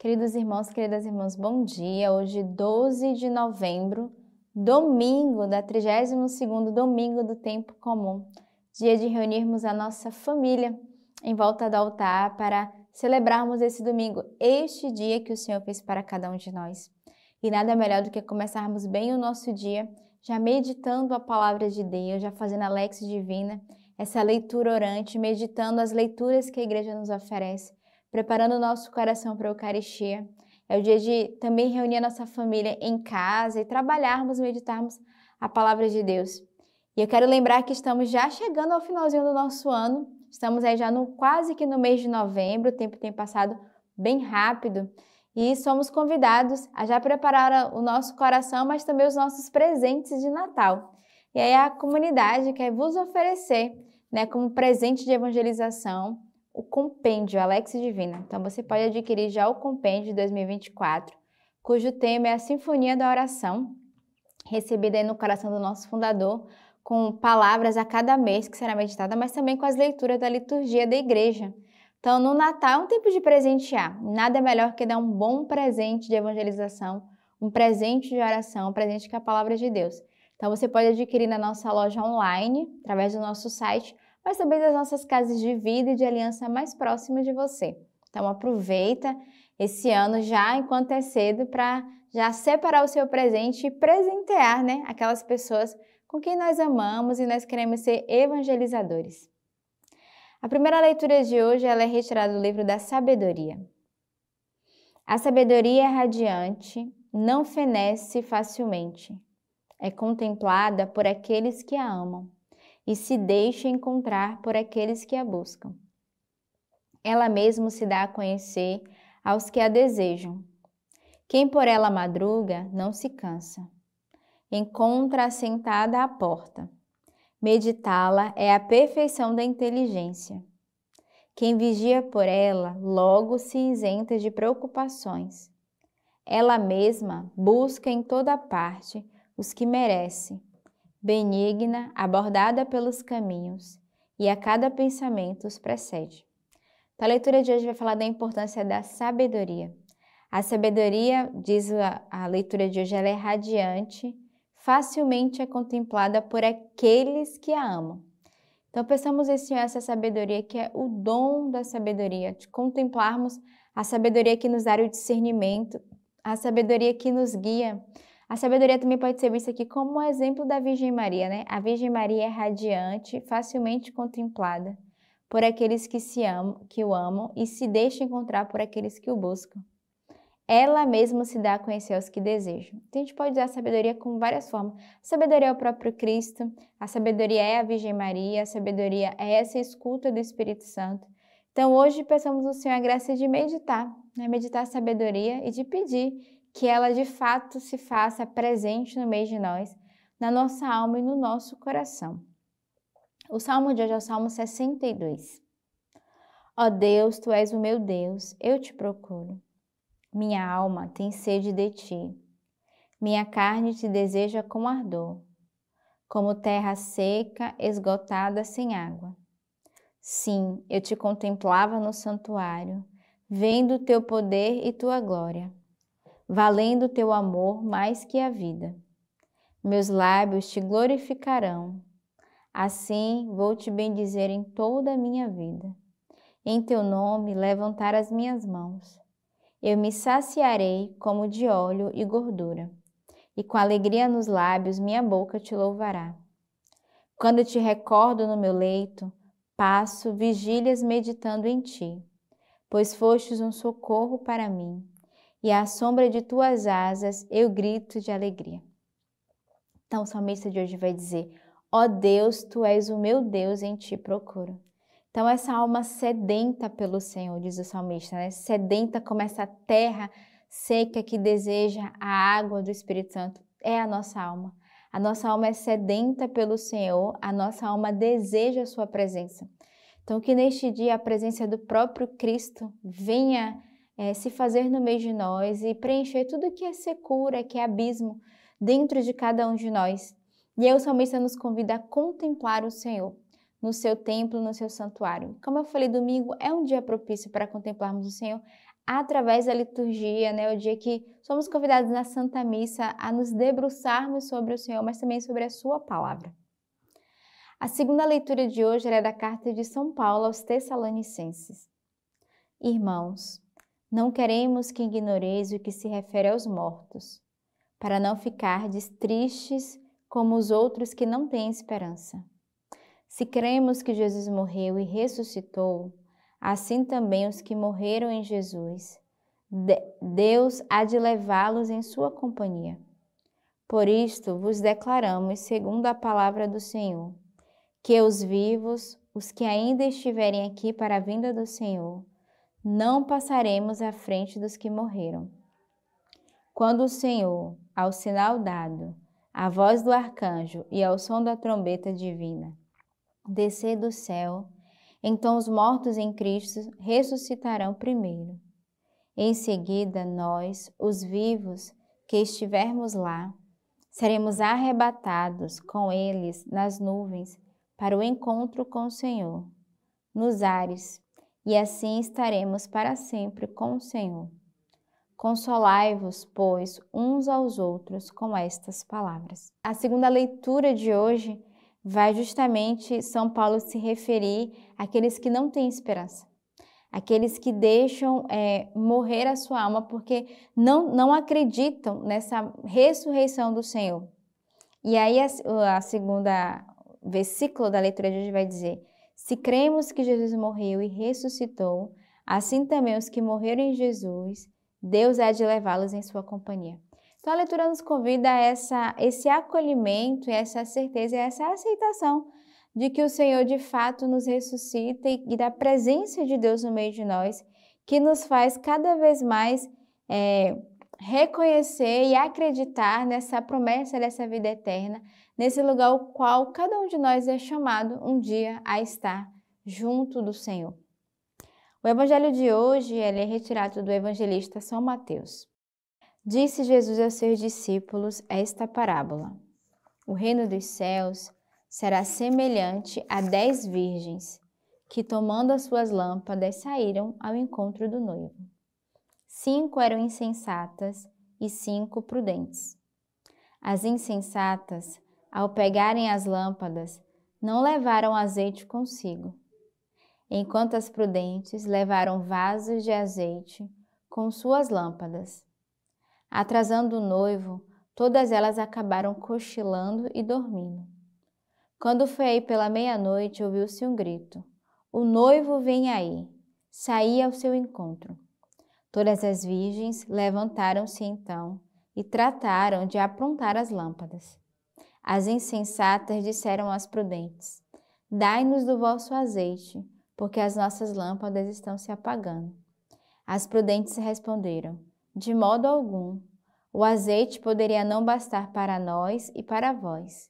Queridos irmãos, queridas irmãs, bom dia. Hoje, 12 de novembro, domingo da né, 32º domingo do tempo comum. Dia de reunirmos a nossa família em volta do altar para celebrarmos esse domingo, este dia que o Senhor fez para cada um de nós. E nada melhor do que começarmos bem o nosso dia já meditando a palavra de Deus, já fazendo a lex divina, essa leitura orante, meditando as leituras que a igreja nos oferece preparando o nosso coração para a Eucaristia. É o dia de também reunir a nossa família em casa e trabalharmos e meditarmos a palavra de Deus. E eu quero lembrar que estamos já chegando ao finalzinho do nosso ano, estamos aí já no, quase que no mês de novembro, o tempo tem passado bem rápido e somos convidados a já preparar o nosso coração, mas também os nossos presentes de Natal. E aí a comunidade quer vos oferecer, né, como presente de evangelização, o compêndio Alex Divina. Então você pode adquirir já o compêndio de 2024, cujo tema é a Sinfonia da Oração, recebida aí no coração do nosso fundador, com palavras a cada mês que será meditada, mas também com as leituras da liturgia da igreja. Então, no Natal é um tempo de presentear. Nada é melhor que dar um bom presente de evangelização, um presente de oração, um presente com é a palavra de Deus. Então, você pode adquirir na nossa loja online, através do nosso site, mas também das nossas casas de vida e de aliança mais próximas de você. Então aproveita esse ano já enquanto é cedo para já separar o seu presente e presentear, né, aquelas pessoas com quem nós amamos e nós queremos ser evangelizadores. A primeira leitura de hoje ela é retirada do livro da Sabedoria. A sabedoria é radiante, não fenece facilmente. É contemplada por aqueles que a amam e se deixa encontrar por aqueles que a buscam. Ela mesma se dá a conhecer aos que a desejam. Quem por ela madruga não se cansa. Encontra-a sentada à porta. Meditá-la é a perfeição da inteligência. Quem vigia por ela logo se isenta de preocupações. Ela mesma busca em toda parte os que merece benigna, abordada pelos caminhos e a cada pensamento os precede. Então, a leitura de hoje vai falar da importância da sabedoria. A sabedoria, diz a, a leitura de hoje, ela é radiante, facilmente é contemplada por aqueles que a amam. Então, pensamos em essa sabedoria que é o dom da sabedoria, de contemplarmos a sabedoria que nos dá o discernimento, a sabedoria que nos guia, a sabedoria também pode ser vista aqui como um exemplo da Virgem Maria, né? A Virgem Maria é radiante, facilmente contemplada por aqueles que se amam, que o amam e se deixa encontrar por aqueles que o buscam. Ela mesma se dá a conhecer aos que desejam. Então a gente pode usar a sabedoria com várias formas. A sabedoria é o próprio Cristo, a sabedoria é a Virgem Maria, a sabedoria é essa escuta do Espírito Santo. Então hoje peçamos ao Senhor a graça de meditar, né? meditar a sabedoria e de pedir que ela de fato se faça presente no meio de nós, na nossa alma e no nosso coração. O salmo de hoje é o Salmo 62. Ó Deus, tu és o meu Deus, eu te procuro. Minha alma tem sede de ti. Minha carne te deseja com ardor, como terra seca, esgotada sem água. Sim, eu te contemplava no santuário, vendo o teu poder e tua glória valendo teu amor mais que a vida. Meus lábios te glorificarão, assim vou te bendizer em toda a minha vida. Em teu nome levantar as minhas mãos. Eu me saciarei como de óleo e gordura, e com alegria nos lábios minha boca te louvará. Quando te recordo no meu leito, passo vigílias meditando em ti, pois fostes um socorro para mim e à sombra de tuas asas eu grito de alegria. Então, o salmista de hoje vai dizer: Ó oh Deus, tu és o meu Deus, em ti procuro. Então, essa alma sedenta pelo Senhor, diz o salmista, né? sedenta como essa terra seca que deseja a água do Espírito Santo, é a nossa alma. A nossa alma é sedenta pelo Senhor, a nossa alma deseja a sua presença. Então, que neste dia a presença do próprio Cristo venha é, se fazer no meio de nós e preencher tudo que é secura, que é abismo dentro de cada um de nós. E aí o salmista nos convida a contemplar o Senhor no seu templo, no seu santuário. Como eu falei, domingo é um dia propício para contemplarmos o Senhor através da liturgia, né? O dia que somos convidados na Santa Missa a nos debruçarmos sobre o Senhor, mas também sobre a sua palavra. A segunda leitura de hoje é da carta de São Paulo aos Tessalonicenses. Irmãos, não queremos que ignoreis o que se refere aos mortos, para não ficardes tristes como os outros que não têm esperança. Se cremos que Jesus morreu e ressuscitou, assim também os que morreram em Jesus, Deus há de levá-los em sua companhia. Por isto vos declaramos, segundo a palavra do Senhor, que os vivos, os que ainda estiverem aqui para a vinda do Senhor, não passaremos à frente dos que morreram. Quando o Senhor, ao sinal dado, à voz do arcanjo e ao som da trombeta divina, descer do céu, então os mortos em Cristo ressuscitarão primeiro. Em seguida, nós, os vivos que estivermos lá, seremos arrebatados com eles nas nuvens para o encontro com o Senhor, nos ares e assim estaremos para sempre com o Senhor. Consolai-vos, pois, uns aos outros com estas palavras. A segunda leitura de hoje vai justamente São Paulo se referir àqueles que não têm esperança, aqueles que deixam é, morrer a sua alma porque não, não acreditam nessa ressurreição do Senhor. E aí a, a segunda versículo da leitura de hoje vai dizer: se cremos que Jesus morreu e ressuscitou, assim também os que morreram em Jesus, Deus é de levá-los em sua companhia. Então a leitura nos convida a essa, esse acolhimento, essa certeza, essa aceitação de que o Senhor de fato nos ressuscita e, da presença de Deus no meio de nós, que nos faz cada vez mais é, reconhecer e acreditar nessa promessa dessa vida eterna, nesse lugar o qual cada um de nós é chamado um dia a estar junto do Senhor. O evangelho de hoje é retirado do evangelista São Mateus. Disse Jesus aos seus discípulos esta parábola: O reino dos céus será semelhante a dez virgens que, tomando as suas lâmpadas, saíram ao encontro do noivo cinco eram insensatas e cinco prudentes. As insensatas, ao pegarem as lâmpadas, não levaram azeite consigo, enquanto as prudentes levaram vasos de azeite com suas lâmpadas. Atrasando o noivo, todas elas acabaram cochilando e dormindo. Quando foi aí pela meia-noite, ouviu-se um grito: O noivo vem aí! Saí ao seu encontro. Todas as virgens levantaram-se então e trataram de aprontar as lâmpadas. As insensatas disseram às prudentes: Dai-nos do vosso azeite, porque as nossas lâmpadas estão se apagando. As prudentes responderam: De modo algum. O azeite poderia não bastar para nós e para vós.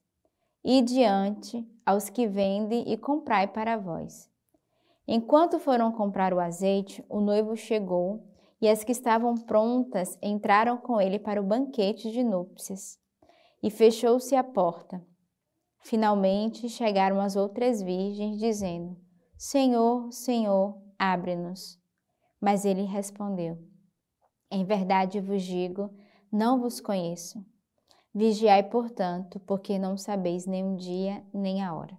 E diante aos que vendem e comprai para vós. Enquanto foram comprar o azeite, o noivo chegou e as que estavam prontas entraram com ele para o banquete de núpcias. E fechou-se a porta. Finalmente chegaram as outras virgens, dizendo: Senhor, Senhor, abre-nos. Mas ele respondeu: Em verdade vos digo, não vos conheço. Vigiai, portanto, porque não sabeis nem o dia nem a hora.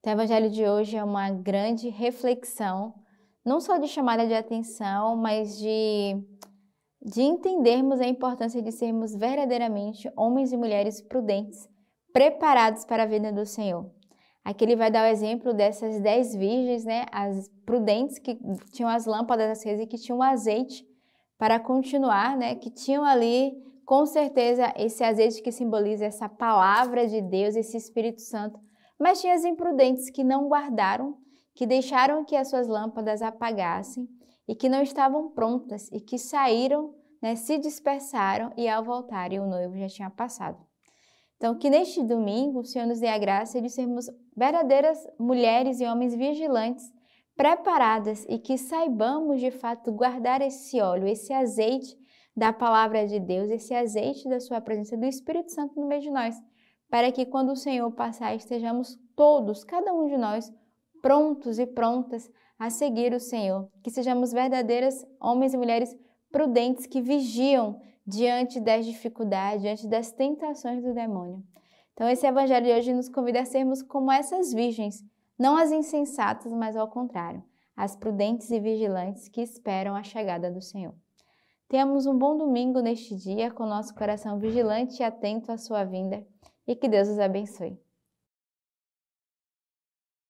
Então, o evangelho de hoje é uma grande reflexão não só de chamada de atenção, mas de, de entendermos a importância de sermos verdadeiramente homens e mulheres prudentes, preparados para a vida do Senhor. Aqui ele vai dar o exemplo dessas dez virgens, né, as prudentes que tinham as lâmpadas acesas e que tinham azeite para continuar, né, que tinham ali com certeza esse azeite que simboliza essa palavra de Deus, esse Espírito Santo, mas tinha as imprudentes que não guardaram que deixaram que as suas lâmpadas apagassem e que não estavam prontas e que saíram, né, se dispersaram e ao voltarem o noivo já tinha passado. Então, que neste domingo o Senhor nos dê a graça de sermos verdadeiras mulheres e homens vigilantes, preparadas e que saibamos de fato guardar esse óleo, esse azeite da palavra de Deus, esse azeite da sua presença do Espírito Santo no meio de nós, para que quando o Senhor passar estejamos todos, cada um de nós, prontos e prontas a seguir o Senhor. Que sejamos verdadeiras homens e mulheres prudentes que vigiam diante das dificuldades, diante das tentações do demônio. Então, esse evangelho de hoje nos convida a sermos como essas virgens, não as insensatas, mas ao contrário, as prudentes e vigilantes que esperam a chegada do Senhor. Tenhamos um bom domingo neste dia, com nosso coração vigilante e atento à sua vinda, e que Deus os abençoe.